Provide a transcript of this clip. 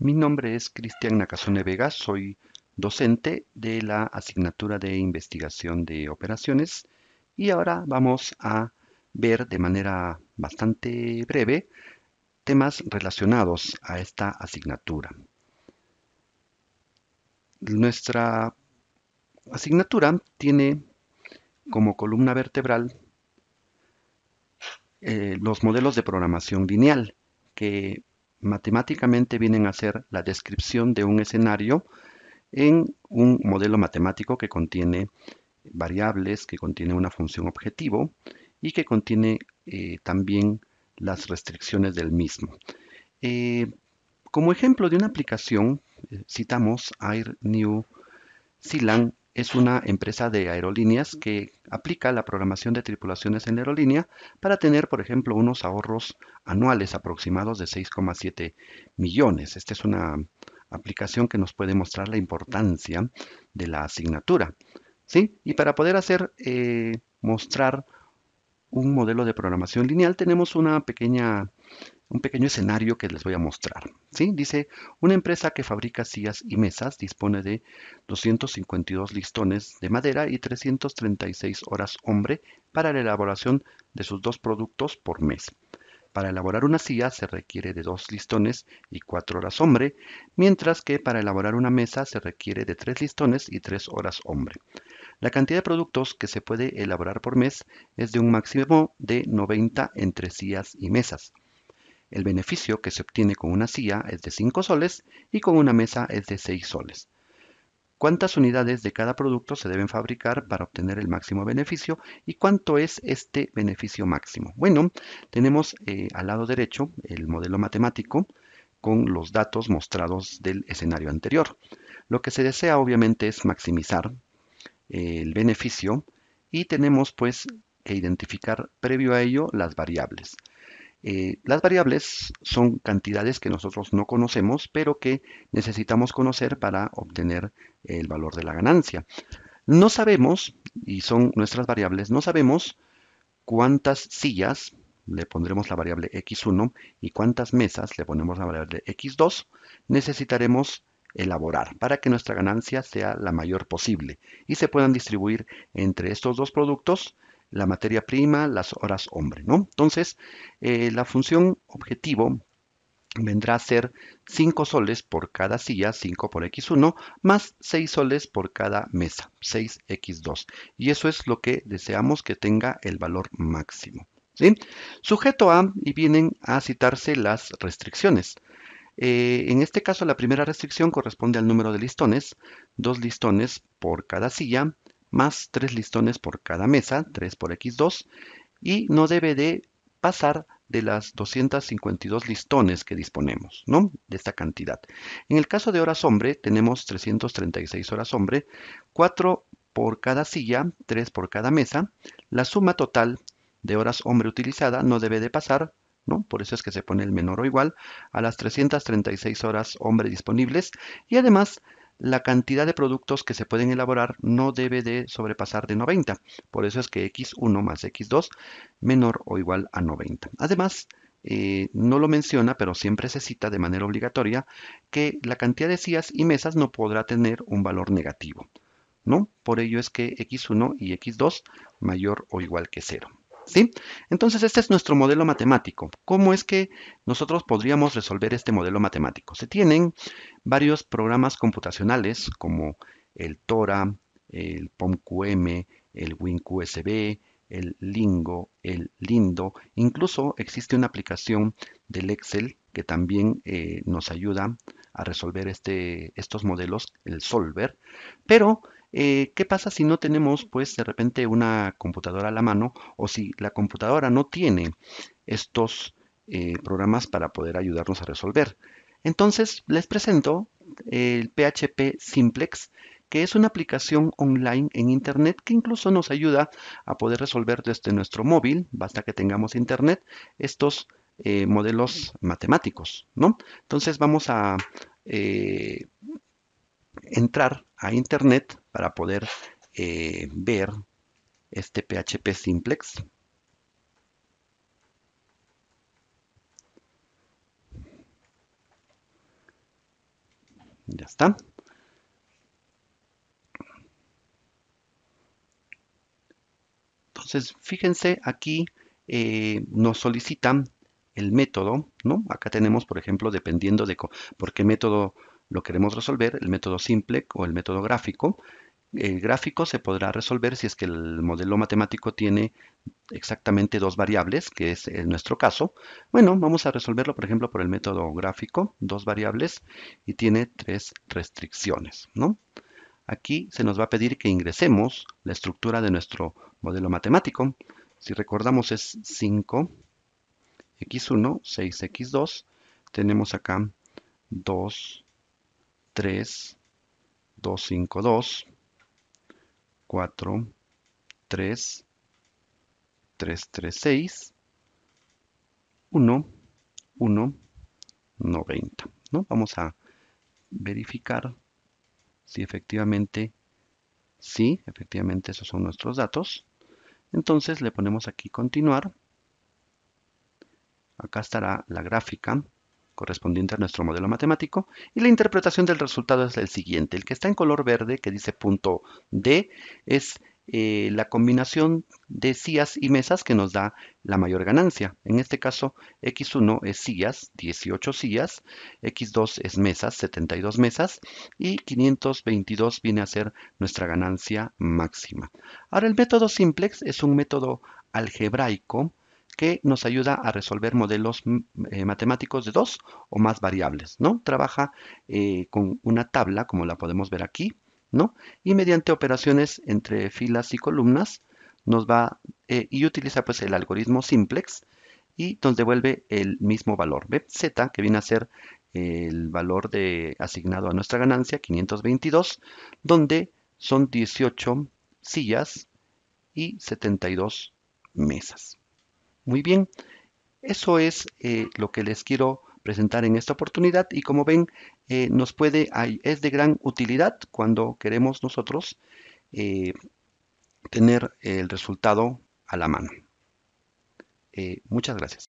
Mi nombre es Cristian Nacazone Vega, soy docente de la asignatura de investigación de operaciones y ahora vamos a ver de manera bastante breve temas relacionados a esta asignatura. Nuestra asignatura tiene como columna vertebral eh, los modelos de programación lineal que matemáticamente vienen a ser la descripción de un escenario en un modelo matemático que contiene variables, que contiene una función objetivo y que contiene eh, también las restricciones del mismo. Eh, como ejemplo de una aplicación, eh, citamos citamos New Silan es una empresa de aerolíneas que aplica la programación de tripulaciones en la aerolínea para tener, por ejemplo, unos ahorros anuales aproximados de 6,7 millones. Esta es una aplicación que nos puede mostrar la importancia de la asignatura. ¿sí? Y para poder hacer eh, mostrar un modelo de programación lineal, tenemos una pequeña un pequeño escenario que les voy a mostrar. Dice, una empresa que fabrica sillas y mesas dispone de 252 listones de madera y 336 horas hombre para la elaboración de sus dos productos por mes. Para elaborar una silla se requiere de dos listones y cuatro horas hombre, mientras que para elaborar una mesa se requiere de tres listones y tres horas hombre. La cantidad de productos que se puede elaborar por mes es de un máximo de 90 entre sillas y mesas. El beneficio que se obtiene con una silla es de 5 soles y con una mesa es de 6 soles. ¿Cuántas unidades de cada producto se deben fabricar para obtener el máximo beneficio y cuánto es este beneficio máximo? Bueno, tenemos eh, al lado derecho el modelo matemático con los datos mostrados del escenario anterior. Lo que se desea obviamente es maximizar eh, el beneficio y tenemos pues que identificar previo a ello las variables. Eh, las variables son cantidades que nosotros no conocemos, pero que necesitamos conocer para obtener el valor de la ganancia. No sabemos, y son nuestras variables, no sabemos cuántas sillas, le pondremos la variable x1, y cuántas mesas, le ponemos la variable x2, necesitaremos elaborar para que nuestra ganancia sea la mayor posible y se puedan distribuir entre estos dos productos la materia prima, las horas hombre, ¿no? Entonces, eh, la función objetivo vendrá a ser 5 soles por cada silla, 5 por x1, más 6 soles por cada mesa, 6x2. Y eso es lo que deseamos que tenga el valor máximo. ¿sí? Sujeto a, y vienen a citarse las restricciones. Eh, en este caso, la primera restricción corresponde al número de listones, dos listones por cada silla, más tres listones por cada mesa, 3 por x2, y no debe de pasar de las 252 listones que disponemos, ¿no? De esta cantidad. En el caso de horas hombre, tenemos 336 horas hombre, 4 por cada silla, 3 por cada mesa. La suma total de horas hombre utilizada no debe de pasar, ¿no? Por eso es que se pone el menor o igual a las 336 horas hombre disponibles. Y además la cantidad de productos que se pueden elaborar no debe de sobrepasar de 90. Por eso es que x1 más x2 menor o igual a 90. Además, eh, no lo menciona, pero siempre se cita de manera obligatoria, que la cantidad de sillas y mesas no podrá tener un valor negativo. ¿no? Por ello es que x1 y x2 mayor o igual que 0. ¿Sí? Entonces, este es nuestro modelo matemático. ¿Cómo es que nosotros podríamos resolver este modelo matemático? Se tienen varios programas computacionales como el Tora, el POMQM, el WinQSB, el Lingo, el Lindo. Incluso existe una aplicación del Excel que también eh, nos ayuda a resolver este, estos modelos, el Solver. Pero eh, ¿Qué pasa si no tenemos, pues, de repente una computadora a la mano o si la computadora no tiene estos eh, programas para poder ayudarnos a resolver? Entonces, les presento el PHP Simplex, que es una aplicación online en Internet que incluso nos ayuda a poder resolver desde nuestro móvil, basta que tengamos Internet, estos eh, modelos matemáticos, ¿no? Entonces vamos a entrar a Internet para poder eh, ver este PHP simplex. Ya está. Entonces, fíjense aquí eh, nos solicitan el método, ¿no? Acá tenemos, por ejemplo, dependiendo de por qué método lo queremos resolver, el método simple o el método gráfico. El gráfico se podrá resolver si es que el modelo matemático tiene exactamente dos variables, que es en nuestro caso. Bueno, vamos a resolverlo, por ejemplo, por el método gráfico, dos variables, y tiene tres restricciones, ¿no? Aquí se nos va a pedir que ingresemos la estructura de nuestro modelo matemático. Si recordamos es 5, x1, 6x2, tenemos acá 2, 3, 2, 5, 2, 4, 3, 3, 3, 6, 1, 1, 90. ¿no? Vamos a verificar si efectivamente, sí, efectivamente esos son nuestros datos. Entonces le ponemos aquí continuar. Acá estará la gráfica correspondiente a nuestro modelo matemático, y la interpretación del resultado es el siguiente. El que está en color verde, que dice punto D, es eh, la combinación de sillas y mesas que nos da la mayor ganancia. En este caso, X1 es sillas, 18 sillas, X2 es mesas, 72 mesas, y 522 viene a ser nuestra ganancia máxima. Ahora, el método simplex es un método algebraico que nos ayuda a resolver modelos mm, eh, matemáticos de dos o más variables, ¿no? Trabaja eh, con una tabla, como la podemos ver aquí, ¿no? Y mediante operaciones entre filas y columnas nos va eh, y utiliza pues el algoritmo simplex y nos devuelve el mismo valor, Z, que viene a ser el valor de, asignado a nuestra ganancia, 522, donde son 18 sillas y 72 mesas. Muy bien, eso es eh, lo que les quiero presentar en esta oportunidad y como ven eh, nos puede es de gran utilidad cuando queremos nosotros eh, tener el resultado a la mano. muchas gracias.